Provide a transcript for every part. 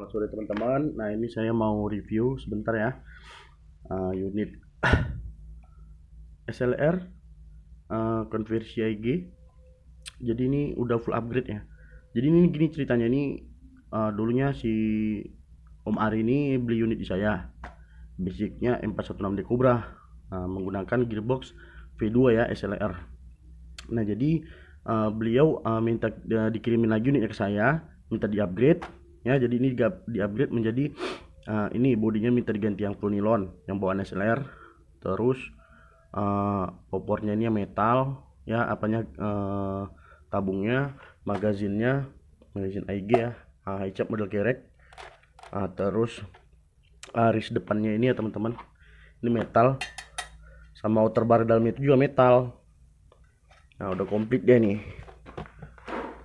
Selamat sore teman-teman. Nah ini saya mau review sebentar ya uh, unit SLR uh, ah, konversi IG. Jadi ini udah full upgrade ya. Jadi ini gini ceritanya ini uh, dulunya si Om Ari ini beli unit di saya. Basicnya M416D Cobra uh, menggunakan gearbox V2 ya SLR. Nah jadi uh, beliau uh, minta uh, dikirimin lagi unitnya ke saya, minta di upgrade ya jadi ini di upgrade menjadi uh, ini bodinya minta diganti yang full nilon yang bawaan SLR terus uh, popornya ini metal ya apanya uh, tabungnya magazinnya magazin ig ya uh, ah, hijab model kerek uh, terus aris ah, uh, depannya ini ya teman-teman ini metal sama outer bar dalamnya itu juga metal nah udah komplit deh nih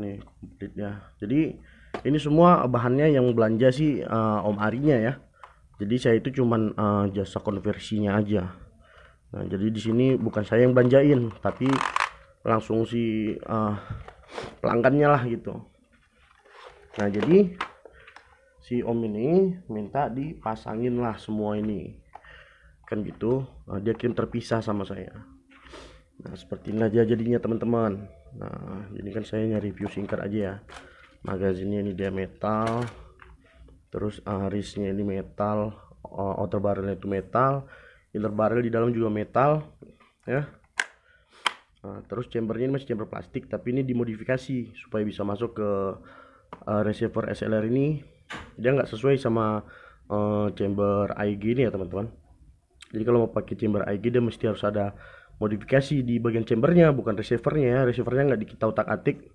nih komplit ya jadi ini semua bahannya yang belanja sih uh, Om Arinya ya jadi saya itu cuman uh, jasa konversinya aja nah jadi di sini bukan saya yang belanjain tapi langsung si uh, pelanggannya lah gitu nah jadi si om ini minta dipasangin lah semua ini kan gitu uh, dia kirim terpisah sama saya nah seperti ini aja jadinya teman-teman nah ini kan saya nyari review singkat aja ya magazinnya ini dia metal terus arisnya ini metal eh, outer barrelnya itu metal inner barrel di dalam juga metal ya nah, terus chambernya ini masih chamber plastik tapi ini dimodifikasi supaya bisa masuk ke uh, receiver SLR ini dia nggak sesuai sama uh, chamber IG ini ya teman-teman jadi kalau mau pakai chamber IG dia mesti harus ada modifikasi di bagian chambernya bukan receivernya ya receivernya nggak kita utak atik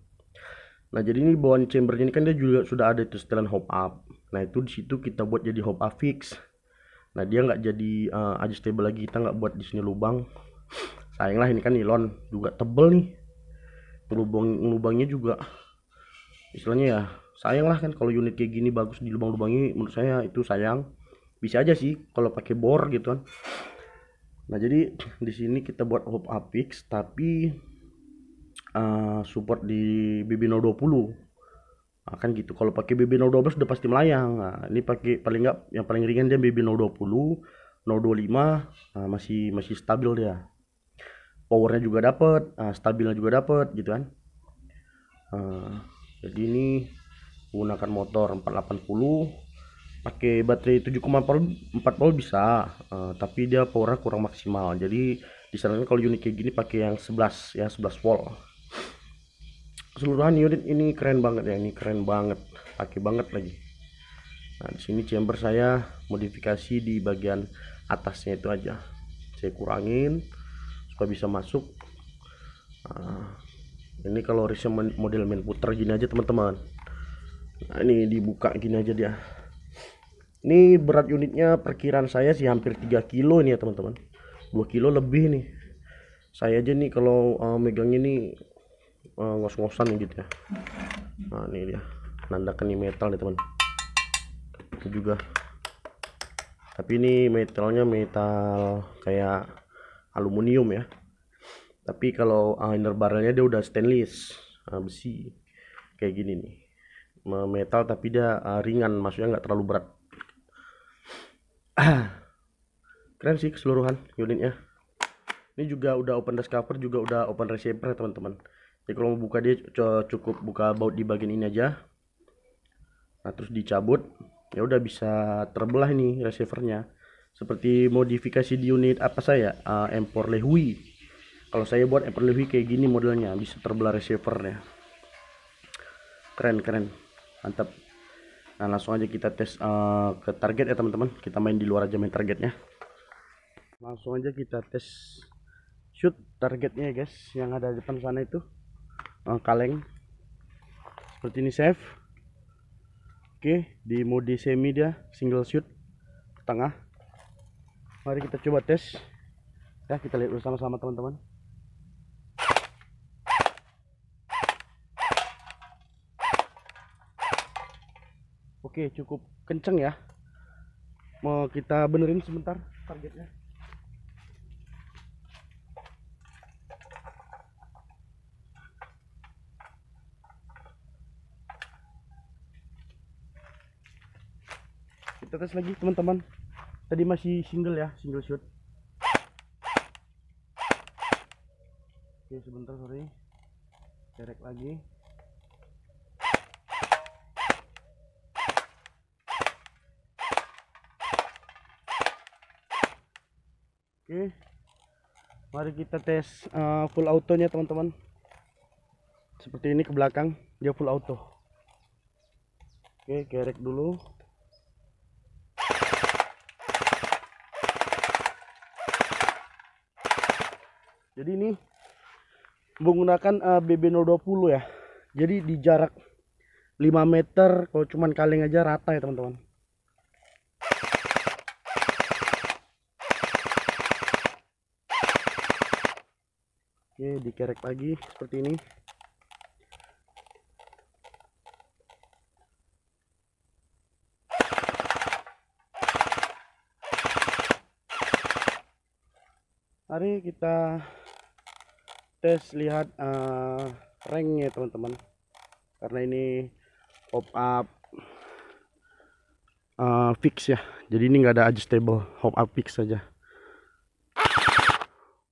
Nah jadi ini bawaan chamber ini kan dia juga sudah ada itu setelan hop up. Nah itu disitu kita buat jadi hop up fix. Nah dia nggak jadi uh, adjustable lagi kita nggak buat di sini lubang. Sayang lah ini kan nilon juga tebel nih. Lubang lubangnya juga istilahnya ya sayang lah kan kalau unit kayak gini bagus di lubang lubang ini menurut saya itu sayang. Bisa aja sih kalau pakai bor gitu kan. Nah jadi di sini kita buat hop up fix tapi Eh, support di BB020 akan nah, kan gitu kalau pakai BB012 udah pasti melayang nah, ini pakai paling nggak yang paling ringan dia BB020 025 nah, masih masih stabil dia powernya juga dapat nah, stabilnya juga dapat gitu kan nah, jadi ini menggunakan motor 480 pakai baterai 7,4 volt bisa uh, tapi dia powernya kurang maksimal jadi disarankan kalau unit kayak gini pakai yang 11 ya 11 volt keseluruhan unit ini keren banget ya ini keren banget pakai banget lagi nah di sini chamber saya modifikasi di bagian atasnya itu aja saya kurangin supaya bisa masuk nah, ini kalau risa model main putar gini aja teman-teman nah ini dibuka gini aja dia ini berat unitnya perkiraan saya sih hampir 3 kilo ini ya teman-teman 2 kilo lebih nih saya aja nih kalau uh, eh, megang ini uh, ngos-ngosan gitu ya nah ini dia nanda ini metal nih teman itu juga tapi ini metalnya metal kayak aluminium ya tapi kalau uh, inner barrelnya dia udah stainless uh, besi kayak gini nih metal tapi dia uh, ringan maksudnya nggak terlalu berat keren sih keseluruhan unitnya ini juga udah open discover juga udah open receiver teman-teman jadi kalau mau buka dia cukup buka baut di bagian ini aja nah terus dicabut ya udah bisa terbelah nih receivernya seperti modifikasi di unit apa saya uh, eh, M4 Lehui kalau saya buat M4 Lehui kayak gini modelnya bisa terbelah receivernya keren keren mantap nah langsung aja kita tes uh, ke target ya teman-teman kita main di luar aja main targetnya langsung aja kita tes shoot targetnya ya guys yang ada di depan sana itu Eh, kaleng seperti ini save oke di mode semi dia single shoot tengah mari kita coba tes ya kita lihat bersama-sama teman-teman oke cukup kenceng ya mau kita benerin sebentar targetnya tes lagi teman-teman tadi masih single ya single shoot oke sebentar sorry derek lagi oke mari kita tes uh, full nya teman-teman seperti ini ke belakang dia full auto oke kerek dulu jadi ini menggunakan eh, uh, BB020 ya jadi di jarak 5 meter kalau cuman kaleng aja rata ya teman-teman oke dikerek lagi seperti ini mari kita tes lihat uh, eh, ranknya teman-teman karena ini pop up uh, fix ya jadi ini nggak ada adjustable pop up fix saja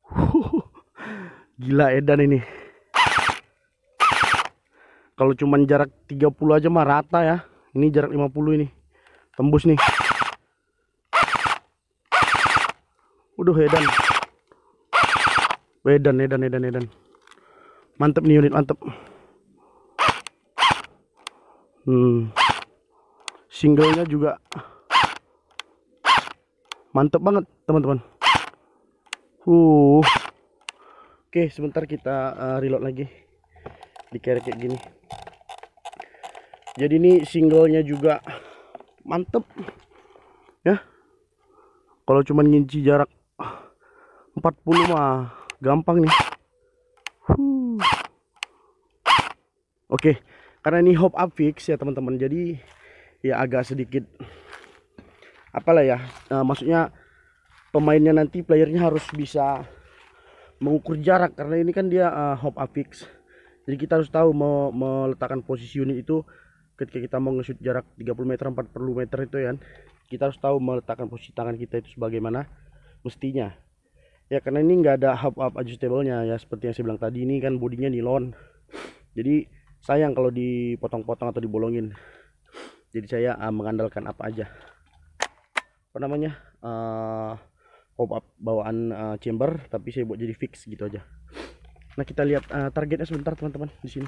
gila edan ini kalau cuman jarak 30 aja mah rata ya ini jarak 50 ini tembus nih udah edan Wedan, wedan, wedan, wedan. Mantep nih unit, mantep. Hmm. Singlenya juga mantep banget, teman-teman. Uh. Oke, sebentar kita uh, reload lagi. Di kayak gini. Jadi ini singlenya juga mantep. Ya. Kalau cuman nginci jarak 40 mah gampang nih oke okay. karena ini hop up fix ya teman-teman jadi ya agak sedikit apalah ya uh, maksudnya pemainnya nanti playernya harus bisa mengukur jarak karena ini kan dia uh, hop up fix jadi kita harus tahu mau meletakkan posisi unit itu ketika kita mau nge-shoot jarak 30 meter 40 meter itu ya kan. kita harus tahu meletakkan posisi tangan kita itu sebagaimana mestinya ya karena ini nggak ada hub up adjustable-nya ya seperti yang saya bilang tadi ini kan bodinya nilon jadi sayang kalau dipotong-potong atau dibolongin jadi saya uh, mengandalkan apa aja apa namanya uh, ah, hub up bawaan uh, chamber tapi saya buat jadi fix gitu aja nah kita lihat uh, targetnya sebentar teman-teman di sini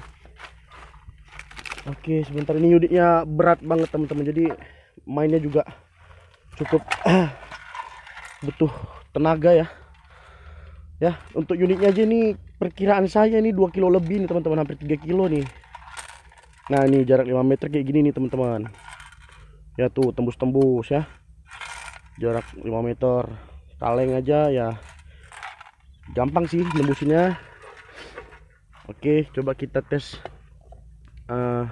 oke sebentar ini unitnya berat banget teman-teman jadi mainnya juga cukup butuh tenaga ya ya untuk unitnya aja nih perkiraan saya nih 2 kilo lebih nih teman-teman hampir 3 kilo nih nah ini jarak 5 meter kayak gini nih teman-teman ya tuh tembus-tembus ya jarak 5 meter kaleng aja ya gampang sih nembusinnya oke coba kita tes uh,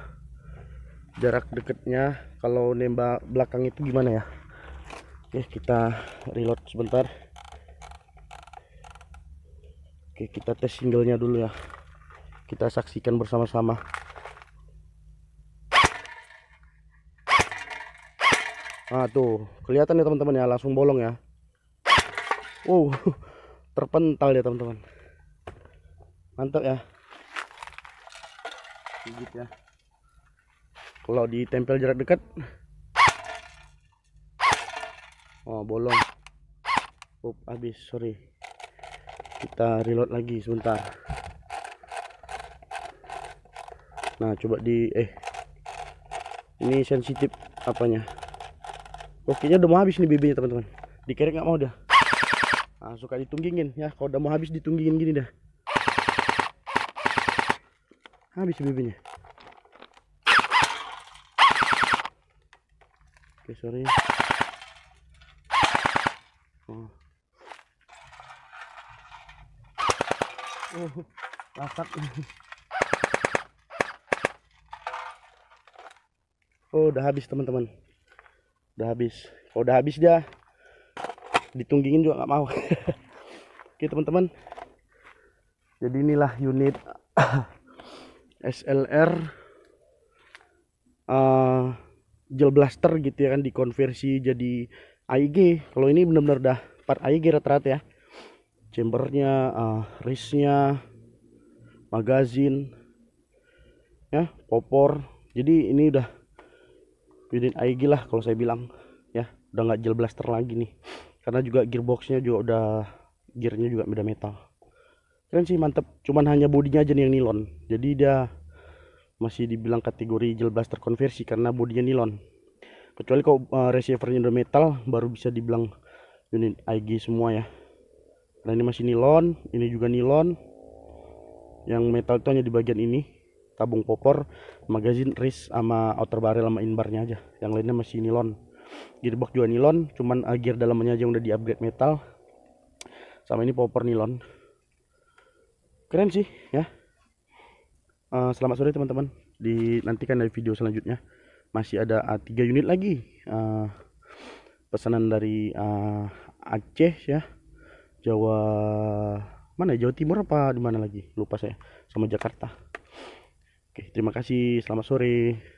jarak deketnya kalau nembak belakang itu gimana ya oke kita reload sebentar Oke, kita tes singlenya dulu ya. Kita saksikan bersama-sama. Nah, tuh, kelihatan ya teman-teman ya, langsung bolong ya. Wow, uh, terpental ya teman-teman. Mantap ya. Gigit ya. Kalau ditempel jarak dekat. Oh, bolong. Up, habis, sorry kita reload lagi sebentar nah coba di eh ini sensitif apanya oke oh, udah mau habis nih BB teman-teman dikerek nggak mau dah nah, suka ditunggingin ya kalau udah mau habis ditunggingin gini dah habis BB nya oke sorry oh. uh lasak oh udah habis teman-teman udah habis kalau udah habis dia ditunggingin juga nggak mau oke teman-teman jadi inilah unit SLR uh, eh, gel blaster gitu ya kan dikonversi jadi AIG kalau ini benar-benar udah part AIG rata-rata ya chambernya uh, ah, risnya, magazin ya popor jadi ini udah unit AIG lah kalau saya bilang ya udah nggak gel blaster lagi nih karena juga gearboxnya juga udah gearnya juga beda metal keren sih mantep cuman hanya bodinya aja nih yang nilon jadi dia masih dibilang kategori gel blaster konversi karena bodinya nilon kecuali kalau uh, receivernya udah metal baru bisa dibilang unit IG semua ya Nah ini masih nilon ini juga nilon yang metal itu hanya di bagian ini tabung popor magazin wrist sama outer barrel sama inbarnya aja yang lainnya masih nilon gearbox juga nilon cuman eh, gear dalamnya aja yang udah di metal sama ini popor nilon keren sih ya uh, selamat sore teman-teman dinantikan dari video selanjutnya masih ada uh, 3 unit lagi uh, pesanan dari uh, Aceh ya Jawa mana ya? Jawa Timur apa di mana lagi lupa saya sama Jakarta oke terima kasih selamat sore